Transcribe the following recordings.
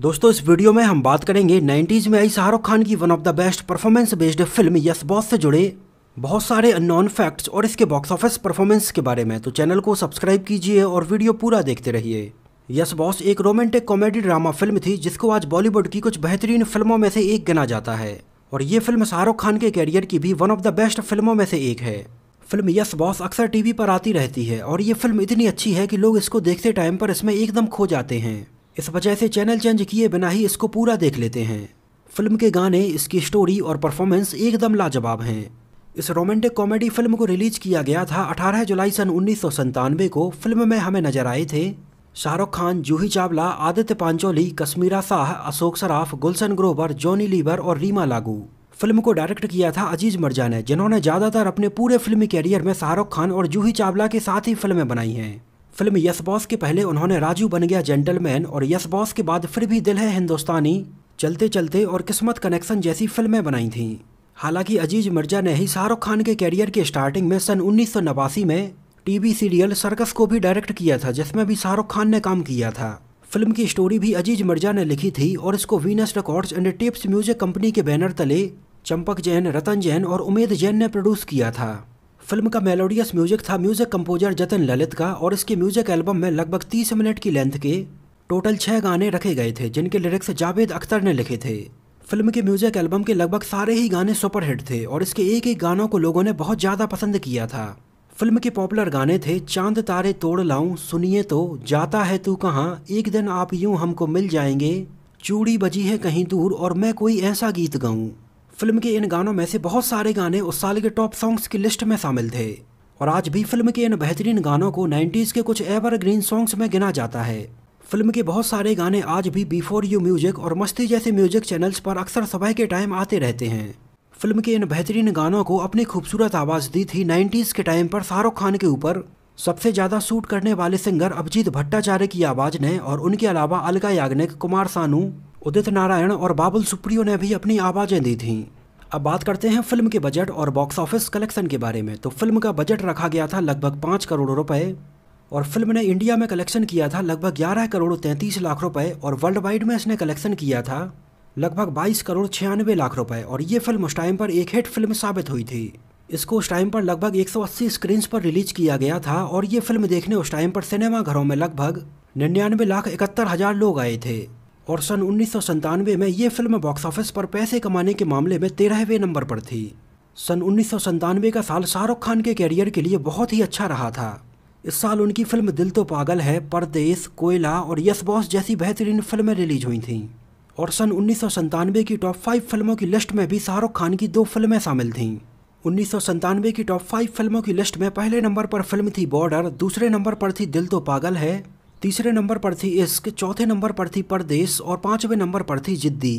दोस्तों इस वीडियो में हम बात करेंगे 90s में आई शाहरुख खान की one of the best performance based film Yes Boss से जुड़े बहुत सारे अननोन फैक्ट्स और इसके बॉक्स ऑफिस परफॉर्मेंस के बारे में तो चैनल को सब्सक्राइब कीजिए और वीडियो पूरा देखते रहिए यस बॉस एक रोमांटिक कॉमेडी ड्रामा फिल्म थी जिसको आज बॉलीवुड की कुछ बेहतरीन फिल्मों में से एक गिना जाता है और ये फिल्म शाहरुख खान के कैरियर की भी वन ऑफ द बेस्ट फिल्मों में से एक है फिल्म यस बॉस अक्सर टीवी पर आती रहती है और ये फिल्म इतनी अच्छी है कि लोग इसको देखते टाइम पर इसमें एकदम खो जाते हैं इस वजह से चैनल चेंज किए बिना ही इसको पूरा देख लेते हैं फिल्म के गाने इसकी स्टोरी और परफॉर्मेंस एकदम लाजवाब हैं इस रोमांटिक कॉमेडी फिल्म को रिलीज किया गया था 18 जुलाई सन उन्नीस को फिल्म में हमें नजर आए थे शाहरुख खान जूही चावला आदित्य पांचोली कश्मीरा शाह अशोक सराफ गुलशन ग्रोवर जॉनी लीवर और रीमा लागू फिल्म को डायरेक्ट किया था अजीज मर्जा ने जिन्होंने ज़्यादातर अपने पूरे फिल्मी कैरियर में शाहरुख खान और जूही चावला के साथ ही फिल्में बनाई हैं फिल्म यस बॉस के पहले उन्होंने राजू बन गया जेंटलमैन और यस बॉस के बाद फिर भी दिल है हिंदुस्तानी चलते चलते और किस्मत कनेक्शन जैसी फिल्में बनाई थीं हालांकि अजीज मिर्जा ने ही शाहरुख खान के कैरियर के स्टार्टिंग में सन उन्नीस में टीवी सीरियल सर्कस को भी डायरेक्ट किया था जिसमें भी शाहरुख खान ने काम किया था फिल्म की स्टोरी भी अजीज मिर्जा ने लिखी थी और इसको Venus Records and Tips Music company के बैनर तले चंपक जैन रतन जैन और उमेद जैन ने प्रोड्यूस किया था फिल्म का मेलोडियस म्यूजिक था म्यूजिक कंपोजर जतन ललित का और इसके म्यूजिक एल्बम में लगभग तीस मिनट की लेंथ के टोटल छः गाने रखे गए थे जिनके लिरिक्स जावेद अख्तर ने लिखे थे फिल्म के म्यूजिक एल्बम के लगभग सारे ही गाने सुपरहिट थे और इसके एक एक गानों को लोगों ने बहुत ज़्यादा पसंद किया था फिल्म के पॉपुलर गाने थे चांद तारे तोड़ लाऊं सुनिए तो जाता है तू कहाँ एक दिन आप यूं हमको मिल जाएंगे चूड़ी बजी है कहीं दूर और मैं कोई ऐसा गीत गाऊं फिल्म के इन गानों में से बहुत सारे गाने उस साल के टॉप सॉन्ग्स की लिस्ट में शामिल थे और आज भी फिल्म के इन बेहतरीन गानों को 90s के कुछ एवरग्रीन सॉन्ग्स में गिना जाता है फिल्म के बहुत सारे गाने आज भी बिफोर यू म्यूजिक और मस्ती जैसे म्यूजिक चैनल्स पर अक्सर सुबह के टाइम आते रहते हैं फिल्म के इन बेहतरीन गानों को अपनी खूबसूरत आवाज़ दी थी नाइन्टीज़ के टाइम पर शाहरुख खान के ऊपर सबसे ज़्यादा सूट करने वाले सिंगर अभिजीत भट्टाचार्य की आवाज़ ने और उनके अलावा अलका याग्निक कुमार सानू उदित नारायण और बाबुल सुप्रियो ने भी अपनी आवाज़ें दी थीं अब बात करते हैं फिल्म के बजट और बॉक्स ऑफिस कलेक्शन के बारे में तो फिल्म का बजट रखा गया था लगभग पाँच करोड़ रुपए और फिल्म ने इंडिया में कलेक्शन किया था लगभग ग्यारह करोड़ तैंतीस लाख रुपए और वर्ल्ड वाइड में इसने कलेक्शन किया था लगभग बाईस करोड़ छियानवे लाख रुपए और ये फिल्म उस टाइम पर एक हिट फिल्म साबित हुई थी इसको उस टाइम पर लगभग 180 स्क्रीन्स पर रिलीज किया गया था और ये फिल्म देखने उस टाइम पर सिनेमा घरों में लगभग निन्यानवे लाख इकहत्तर हज़ार लोग आए थे और सन उन्नीस में ये फिल्म बॉक्स ऑफिस पर पैसे कमाने के मामले में तेरहवें नंबर पर थी सन उन्नीस का साल शाहरुख खान के कैरियर के लिए बहुत ही अच्छा रहा था इस साल उनकी फिल्म दिल तो पागल है परदेश कोयला और यस बॉस जैसी बेहतरीन फिल्में रिलीज हुई थीं और सन उन्नीस की टॉप फाइव फिल्मों की लिस्ट में भी शाहरुख खान की दो फिल्में शामिल थीं उन्नीस की टॉप फाइव फिल्मों की लिस्ट में पहले नंबर पर फिल्म थी बॉर्डर दूसरे नंबर पर थी दिल तो पागल है तीसरे नंबर पर थी इश्क चौथे नंबर पर थी परदेश और पाँचवें नंबर पर थी जिद्दी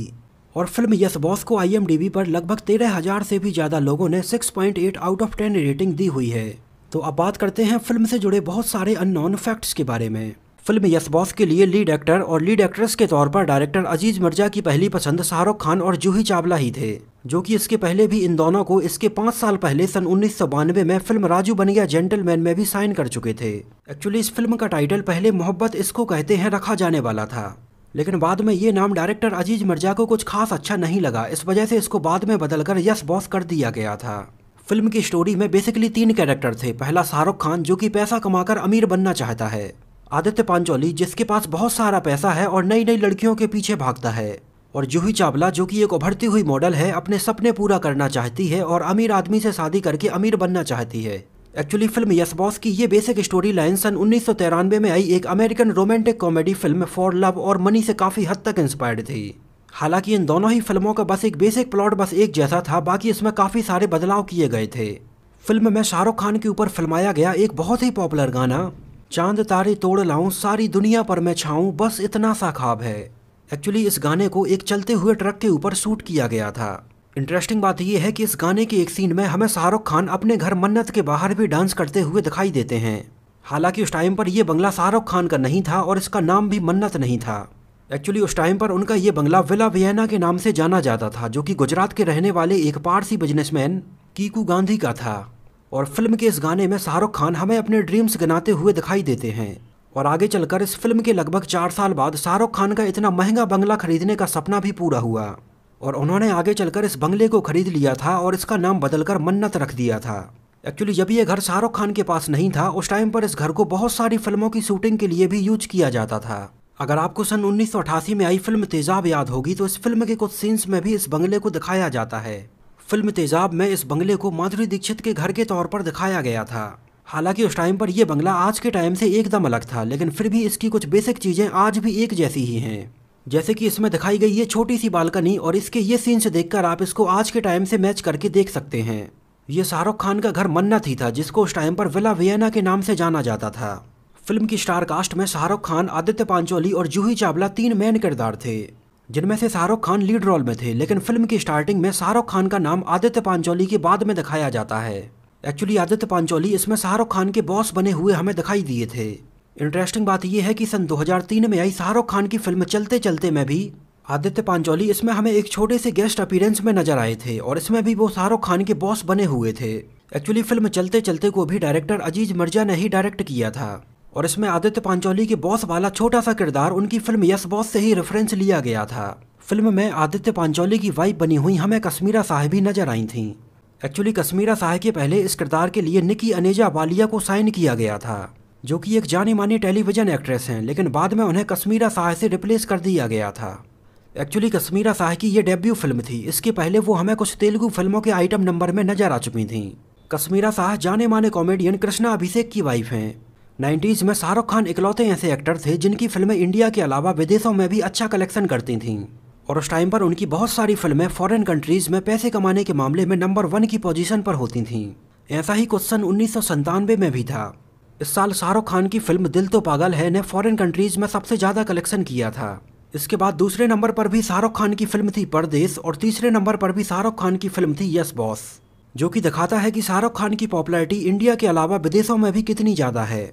और फिल्म यस बॉस को आईएमडीबी पर लगभग तेरह हज़ार से भी ज़्यादा लोगों ने 6.8 आउट ऑफ 10 रेटिंग दी हुई है तो अब बात करते हैं फिल्म से जुड़े बहुत सारे अननोन फैक्ट्स के बारे में फिल्म यस बॉस के लिए लीड एक्टर और लीड एक्ट्रेस के तौर पर डायरेक्टर अजीज मिर्जा की पहली पसंद शाहरुख खान और जूही चावला ही थे जो कि इसके पहले भी इन दोनों को इसके पाँच साल पहले सन उन्नीस में फिल्म राजू बन गया जेंटलमैन में भी साइन कर चुके थे एक्चुअली इस फिल्म का टाइटल पहले मोहब्बत इसको कहते हैं रखा जाने वाला था लेकिन बाद में ये नाम डायरेक्टर अजीज मिर्जा को कुछ खास अच्छा नहीं लगा इस वजह से इसको बाद में बदलकर यस बॉस कर दिया गया था फिल्म की स्टोरी में बेसिकली तीन कैरेक्टर थे पहला शाहरुख खान जो कि पैसा कमाकर अमीर बनना चाहता है आदित्य पांचोली जिसके पास बहुत सारा पैसा है और नई नई लड़कियों के पीछे भागता है और जूही चावला जो कि एक उभरती हुई मॉडल है अपने सपने पूरा करना चाहती है और अमीर आदमी से शादी करके अमीर बनना चाहती है एक्चुअली फिल्म यस बॉस की ये बेसिक स्टोरी लाइन सन उन्नीस में आई एक American romantic comedy film for love और मनी से काफ़ी हद तक इंस्पायर्ड थी हालांकि इन दोनों ही फिल्मों का बस एक बेसिक प्लॉट बस एक जैसा था बाकी इसमें काफ़ी सारे बदलाव किए गए थे फिल्म में शाहरुख खान के ऊपर फिल्माया गया एक बहुत ही पॉपुलर गाना चांद तारे तोड़ लाऊं सारी दुनिया पर मैं छाऊं बस इतना सा खाब है एक्चुअली इस गाने को एक चलते हुए ट्रक के ऊपर शूट किया गया था इंटरेस्टिंग बात यह है कि इस गाने के एक सीन में हमें शाहरुख खान अपने घर मन्नत के बाहर भी डांस करते हुए दिखाई देते हैं हालांकि उस टाइम पर यह बंगला शाहरुख खान का नहीं था और इसका नाम भी मन्नत नहीं था एक्चुअली उस टाइम पर उनका ये बंगला विला वियना के नाम से जाना जाता था जो कि गुजरात के रहने वाले एक पारसी बिजनेसमैन कीकू गांधी का था और फिल्म के इस गाने में शाहरुख खान हमें अपने ड्रीम्स गनाते हुए दिखाई देते हैं और आगे चलकर इस फिल्म के लगभग चार साल बाद शाहरुख खान का इतना महंगा बंगला खरीदने का सपना भी पूरा हुआ और उन्होंने आगे चलकर इस बंगले को खरीद लिया था और इसका नाम बदलकर मन्नत रख दिया था एक्चुअली जब ये घर शाहरुख खान के पास नहीं था उस टाइम पर इस घर को बहुत सारी फिल्मों की शूटिंग के लिए भी यूज किया जाता था अगर आपको सन उन्नीस में आई फिल्म तेजाब याद होगी तो इस फिल्म के कुछ सीन्स में भी इस बंगले को दिखाया जाता है फिल्म तेजाब में इस बंगले को माधुरी दीक्षित के घर के तौर पर दिखाया गया था हालांकि उस टाइम पर यह बंगला आज के टाइम से एकदम अलग था लेकिन फिर भी इसकी कुछ बेसिक चीज़ें आज भी एक जैसी ही हैं जैसे कि इसमें दिखाई गई ये छोटी सी बालकनी और इसके ये सीन्स देखकर आप इसको आज के टाइम से मैच करके देख सकते हैं ये शाहरुख खान का घर मन्नत ही था जिसको उस टाइम पर विला वियना के नाम से जाना जाता था फिल्म की स्टार कास्ट में शाहरुख खान आदित्य पांचोली और जूही चावला तीन मेन किरदार थे जिनमें से शाहरुख खान लीड रोल में थे लेकिन फिल्म की स्टार्टिंग में शाहरुख खान का नाम आदित्य पांचोली के बाद में दिखाया जाता है एक्चुअली आदित्य पांचोली इसमें शाहरुख खान के बॉस बने हुए हमें दिखाई दिए थे इंटरेस्टिंग बात यह है कि सन 2003 में आई शाहरुख खान की फिल्म चलते चलते में भी आदित्य पांचोली इसमें हमें एक छोटे से गेस्ट अपीरेंस में नजर आए थे और इसमें भी वो शाहरुख खान के बॉस बने हुए थे एक्चुअली फिल्म चलते चलते को भी डायरेक्टर अजीज मिर्जा ने ही डायरेक्ट किया था और इसमें आदित्य पांचोली के बॉस वाला छोटा सा किरदार उनकी फिल्म यस बॉस से ही रेफरेंस लिया गया था फिल्म में आदित्य पांचोली की वाइफ बनी हुई हमें कश्मीरा साहिबी नजर आई थीं एक्चुअली कश्मीरा साहब के पहले इस किरदार के लिए निकी अनेजा वालिया को साइन किया गया था जो कि एक जानी मानी टेलीविजन एक्ट्रेस हैं लेकिन बाद में उन्हें कश्मीरा शाह से रिप्लेस कर दिया गया था एक्चुअली कश्मीरा शाह की ये डेब्यू फिल्म थी इसके पहले वो हमें कुछ तेलुगु फिल्मों के आइटम नंबर में नजर आ चुकी थीं कश्मीरा शाह जाने माने कॉमेडियन कृष्णा अभिषेक की वाइफ हैं नाइन्टीज में शाहरुख खान इकलौते ऐसे एक्टर थे जिनकी फिल्में इंडिया के अलावा विदेशों में भी अच्छा कलेक्शन करती थीं और उस टाइम पर उनकी बहुत सारी फिल्में फॉरेन कंट्रीज में पैसे कमाने के मामले में नंबर वन की पोजीशन पर होती थीं ऐसा ही कुछ सन उन्नीस में भी था इस साल शाहरुख खान की फिल्म दिल तो पागल है ने फॉरेन कंट्रीज में सबसे ज़्यादा कलेक्शन किया था इसके बाद दूसरे नंबर पर भी शाहरुख खान की फिल्म थी परदेश और तीसरे नंबर पर भी शाहरुख खान की फिल्म थी यस बॉस जो कि दिखाता है कि शाहरुख खान की पॉपुलैरिटी इंडिया के अलावा विदेशों में भी कितनी ज़्यादा है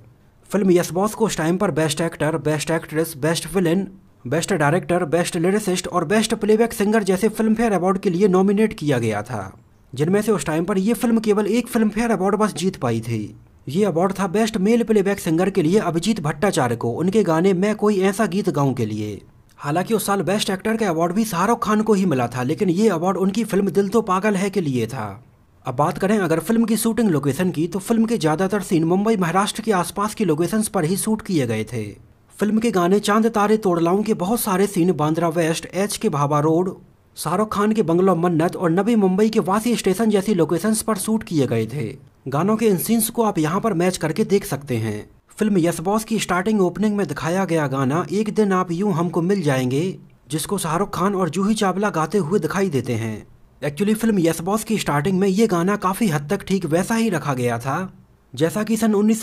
फिल्म यस बॉस को उस टाइम पर best actor best actress best villain best director best lyricist और बेस्ट प्लेबैक सिंगर जैसे फिल्म फेयर अवार्ड के लिए नॉमिनेट किया गया था जिनमें से उस टाइम पर यह फिल्म केवल एक फिल्म फेयर अवार्ड बस जीत पाई थी ये अवार्ड था बेस्ट मेल प्लेबैक सिंगर के लिए अभिजीत भट्टाचार्य को उनके गाने मैं कोई ऐसा गीत गाऊं के लिए हालांकि उस साल बेस्ट एक्टर का अवार्ड भी शाहरुख खान को ही मिला था लेकिन ये अवार्ड उनकी फिल्म दिल तो पागल है के लिए था अब बात करें अगर फिल्म की शूटिंग लोकेशन की तो फिल्म के ज़्यादातर सीन मुंबई महाराष्ट्र के आसपास की लोकेशंस पर ही शूट किए गए थे फिल्म के गाने चांद तारे तोड़लाओं के बहुत सारे सीन बांद्रा वेस्ट एच के भाबा रोड शाहरुख खान के बंगलो मन्नत और नबी मुंबई के वासी स्टेशन जैसी लोकेशंस पर शूट किए गए थे गानों के इन सीन्स को आप यहाँ पर मैच करके देख सकते हैं फिल्म यस बॉस की स्टार्टिंग ओपनिंग में दिखाया गया गाना एक दिन आप यूं हमको मिल जाएंगे जिसको शाहरुख खान और जूही चावला गाते हुए दिखाई देते हैं एक्चुअली फिल्म यस बॉस की स्टार्टिंग में ये गाना काफ़ी हद तक ठीक वैसा ही रखा गया था जैसा कि सन उन्नीस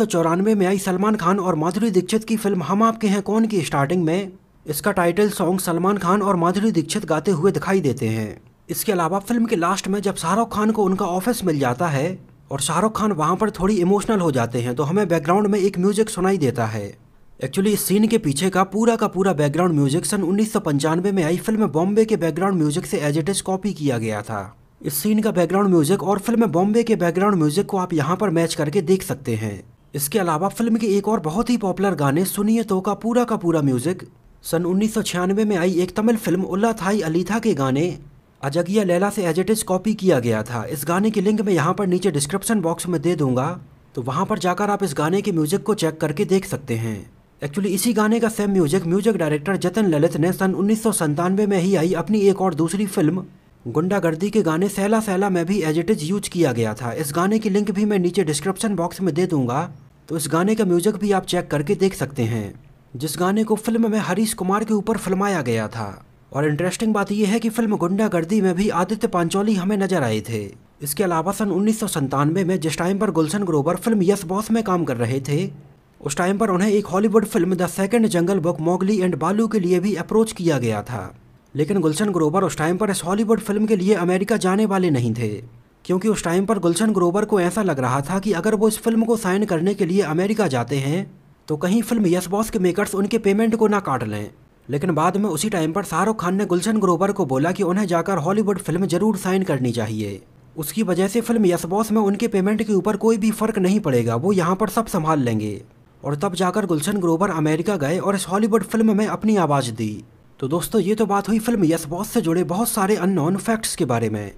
में आई सलमान खान और माधुरी दीक्षित की फिल्म हम आपके हैं कौन की स्टार्टिंग में इसका टाइटल सॉन्ग सलमान खान और माधुरी दीक्षित गाते हुए दिखाई देते हैं इसके अलावा फिल्म के लास्ट में जब शाहरुख खान को उनका ऑफिस मिल जाता है और शाहरुख खान वहाँ पर थोड़ी इमोशनल हो जाते हैं तो हमें बैकग्राउंड में एक म्यूजिक सुनाई देता है एक्चुअली इस सीन के पीछे का पूरा का पूरा बैकग्राउंड म्यूजिक सन उन्नीस में आई फिल्म बॉम्बे के बैकग्राउंड म्यूजिक से एज इट इज कॉपी किया गया था इस सीन का बैकग्राउंड म्यूजिक और फिल्म बॉम्बे के बैकग्राउंड म्यूजिक को आप यहाँ पर मैच करके देख सकते हैं इसके अलावा फिल्म के एक और बहुत ही पॉपुलर गाने सुनिए तो का पूरा का पूरा म्यूजिक सन उन्नीस में आई एक तमिल फिल्म उल्ला थाई अलीथा के गाने अजगिया लैला से एज इट इज कॉपी किया गया था इस गाने की लिंक मैं यहाँ पर नीचे डिस्क्रिप्शन बॉक्स में दे दूंगा तो वहाँ पर जाकर आप इस गाने के म्यूजिक को चेक करके देख सकते हैं एक्चुअली इसी गाने का सेम म्यूजिक म्यूजिक डायरेक्टर जतन ललित ने सन उन्नीस में ही आई अपनी एक और दूसरी फिल्म गुंडागर्दी के गाने सहला सहला में भी एज इज़ यूज किया गया था इस गाने की लिंक भी मैं नीचे डिस्क्रिप्शन बॉक्स में दे दूंगा तो इस गाने का म्यूजिक भी आप चेक करके देख सकते हैं जिस गाने को फिल्म में हरीश कुमार के ऊपर फिल्माया गया था और इंटरेस्टिंग बात यह है कि फिल्म गुंडागर्दी में भी आदित्य पांचोली हमें नजर आए थे इसके अलावा सन उन्नीस में जिस टाइम पर Gulshan Grover film Yes Boss में काम कर रहे थे उस टाइम पर उन्हें एक Hollywood film The Second Jungle Book Mowgli and Baloo के लिए भी अप्रोच किया गया था लेकिन गुलशन ग्रोवर उस टाइम पर इस हॉलीवुड फिल्म के लिए अमेरिका जाने वाले नहीं थे क्योंकि उस टाइम पर गुलशन ग्रोवर को ऐसा लग रहा था कि अगर वो इस फिल्म को साइन करने के लिए अमेरिका जाते हैं तो कहीं फिल्म यस बॉस के मेकर्स उनके पेमेंट को ना काट लें लेकिन बाद में उसी टाइम पर शाहरुख खान ने गुलशन ग्रोवर को बोला कि उन्हें जाकर हॉलीवुड फिल्म जरूर साइन करनी चाहिए उसकी वजह से फिल्म यस बॉस में उनके पेमेंट के ऊपर कोई भी फर्क नहीं पड़ेगा वो यहाँ पर सब संभाल लेंगे और तब जाकर गुलशन ग्रोवर अमेरिका गए और इस हॉलीवुड फिल्म में अपनी आवाज़ दी तो दोस्तों ये तो बात हुई फिल्म यस बॉस से जुड़े बहुत सारे अननोन फैक्ट्स के बारे में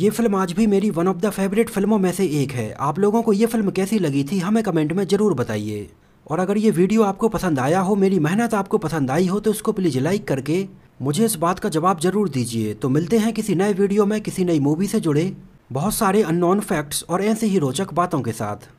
ये फिल्म आज भी मेरी वन ऑफ द फेवरेट फिल्मों में से एक है आप लोगों को ये फिल्म कैसी लगी थी हमें कमेंट में ज़रूर बताइए और अगर ये वीडियो आपको पसंद आया हो मेरी मेहनत आपको पसंद आई हो तो उसको प्लीज़ लाइक करके मुझे इस बात का जवाब ज़रूर दीजिए तो मिलते हैं किसी नए वीडियो में किसी नई मूवी से जुड़े बहुत सारे अननोन फैक्ट्स और ऐसे ही रोचक बातों के साथ